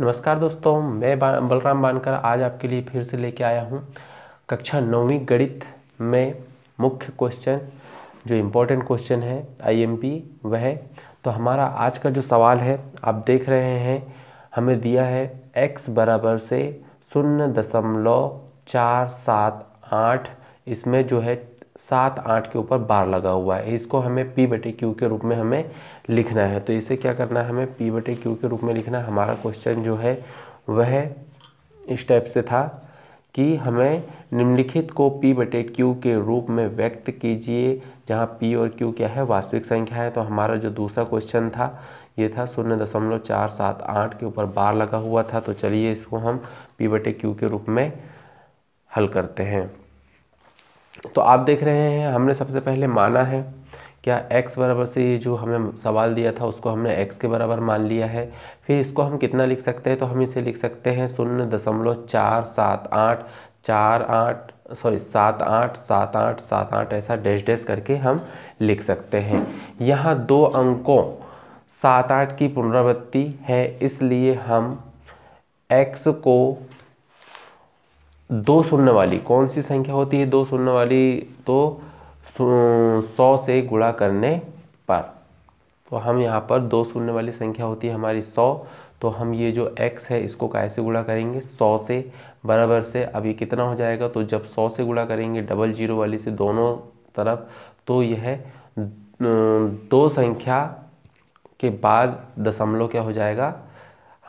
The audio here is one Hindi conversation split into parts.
नमस्कार दोस्तों मैं बा, बलराम बानकर आज आपके लिए फिर से लेके आया हूँ कक्षा नौवीं गणित में मुख्य क्वेश्चन जो इम्पोर्टेंट क्वेश्चन है आईएमपी वह है तो हमारा आज का जो सवाल है आप देख रहे हैं हमें दिया है x बराबर से शून्य दशमलव चार सात आठ इसमें जो है सात आठ के ऊपर बार लगा हुआ है इसको हमें पी बटे क्यू के रूप में हमें लिखना है तो इसे क्या करना है हमें पी बटे क्यू के रूप में लिखना है हमारा क्वेश्चन जो है वह इस टाइप से था कि हमें निम्नलिखित को पी बटे क्यू के रूप में व्यक्त कीजिए जहाँ पी और क्यू क्या है वास्तविक संख्या है तो हमारा जो दूसरा क्वेश्चन था ये था शून्य दशमलव चार सात आठ के ऊपर बार लगा हुआ था तो चलिए इसको हम पी बटे क्यू के रूप में हल करते हैं तो आप देख रहे हैं हमने सबसे पहले माना है क्या x बराबर से ये जो हमें सवाल दिया था उसको हमने x के बराबर मान लिया है फिर इसको हम कितना लिख सकते हैं तो हम इसे लिख सकते हैं शून्य दशमलव चार सात आठ चार आठ सॉरी सात आठ सात आठ सात आठ ऐसा डैश डैश करके हम लिख सकते हैं यहाँ दो अंकों सात आठ की पुनरावृत्ति है इसलिए हम x को दो शून्य वाली कौन सी संख्या होती है दो शून्य वाली तो सौ से गुणा करने पर तो हम यहाँ पर दो शून्य वाली संख्या होती है हमारी सौ तो हम ये जो x है इसको कैसे गुणा करेंगे सौ से बराबर से अब ये कितना हो जाएगा तो जब सौ से गुणा करेंगे डबल जीरो वाली से दोनों तरफ तो यह दो संख्या के बाद दशमलव क्या हो जाएगा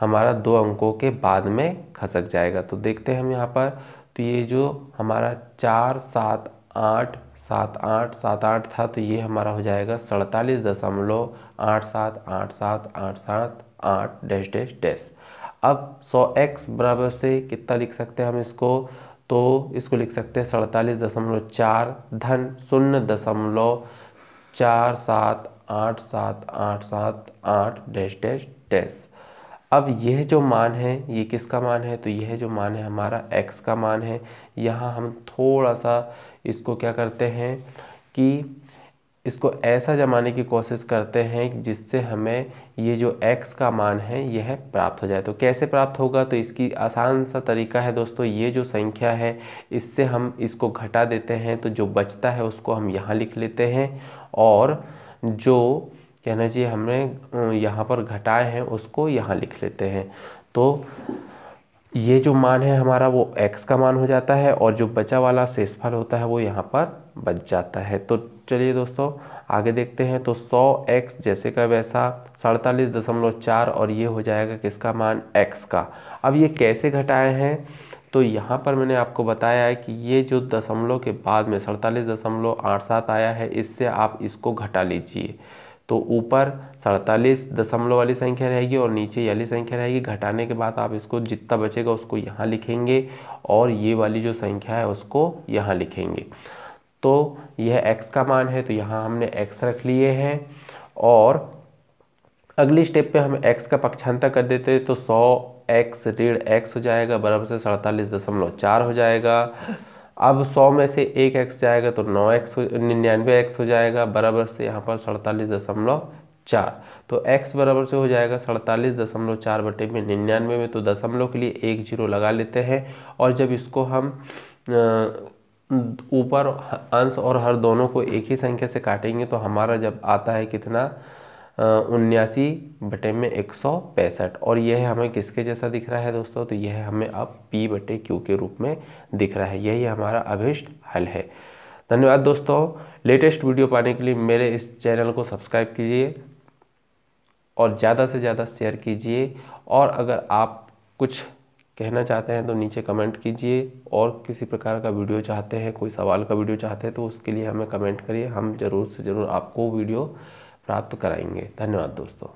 हमारा दो अंकों के बाद में खसक जाएगा तो देखते हैं हम यहाँ पर तो ये जो हमारा चार सात आठ सात आठ सात आठ था तो ये हमारा हो जाएगा सड़तालीस दशमलव आठ सात आठ सात आठ सात आठ डैश डैश डैश अब सौ एक्स बराबर से कितना लिख सकते हैं हम इसको तो इसको लिख सकते हैं सड़तालीस दशमलव चार धन शून्य दशमलव चार सात आठ सात आठ सात आठ डैश डैश डैश अब यह जो मान है ये किसका मान है तो यह जो मान है हमारा एक्स का मान है यहाँ हम थोड़ा सा इसको क्या करते हैं कि इसको ऐसा जमाने की कोशिश करते हैं जिससे हमें ये जो x का मान है यह प्राप्त हो जाए तो कैसे प्राप्त होगा तो इसकी आसान सा तरीका है दोस्तों ये जो संख्या है इससे हम इसको घटा देते हैं तो जो बचता है उसको हम यहाँ लिख लेते हैं और जो कहना चाहिए हमने यहाँ पर घटाए हैं उसको यहाँ लिख लेते हैं तो ये जो मान है हमारा वो x का मान हो जाता है और जो बचा वाला शेषफल होता है वो यहाँ पर बच जाता है तो चलिए दोस्तों आगे देखते हैं तो 100x जैसे का वैसा सड़तालीस दशमलव चार और ये हो जाएगा किसका मान x का अब ये कैसे घटाए हैं तो यहाँ पर मैंने आपको बताया है कि ये जो दशमलव के बाद में सड़तालीस दशमलव आठ सात आया है इससे आप इसको घटा लीजिए तो ऊपर सड़तालीस दशमलव वाली संख्या रहेगी और नीचे वाली संख्या रहेगी घटाने के बाद आप इसको जितना बचेगा उसको यहाँ लिखेंगे और ये वाली जो संख्या है उसको यहाँ लिखेंगे तो यह x का मान है तो यहाँ हमने x रख लिए हैं और अगली स्टेप पे हम x का पक्षांतर कर देते हैं तो सौ एक्स ऋण एक्स हो जाएगा बराबर से सड़तालीस दशमलव चार हो जाएगा अब 100 में से एक एक्स जाएगा तो नौ एक्स निन्यानवे एक्स हो जाएगा बराबर से यहाँ पर सड़तालीस दशमलव चार तो x बराबर से हो जाएगा सड़तालीस दशमलव चार बटे में निन्यानवे में तो दशमलव के लिए एक जीरो लगा लेते हैं और जब इसको हम ऊपर अंश और हर दोनों को एक ही संख्या से काटेंगे तो हमारा जब आता है कितना उन्यासी बटे में एक सौ पैंसठ और यह हमें किसके जैसा दिख रहा है दोस्तों तो यह हमें अब पी बटे क्यू के रूप में दिख रहा है यही हमारा अभिष्ट हल है धन्यवाद दोस्तों लेटेस्ट वीडियो पाने के लिए मेरे इस चैनल को सब्सक्राइब कीजिए और ज़्यादा से ज़्यादा शेयर कीजिए और अगर आप कुछ कहना चाहते हैं तो नीचे कमेंट कीजिए और किसी प्रकार का वीडियो चाहते हैं कोई सवाल का वीडियो चाहते हैं तो उसके लिए हमें कमेंट करिए हम ज़रूर से ज़रूर आपको वीडियो प्राप्त कराएंगे धन्यवाद दोस्तों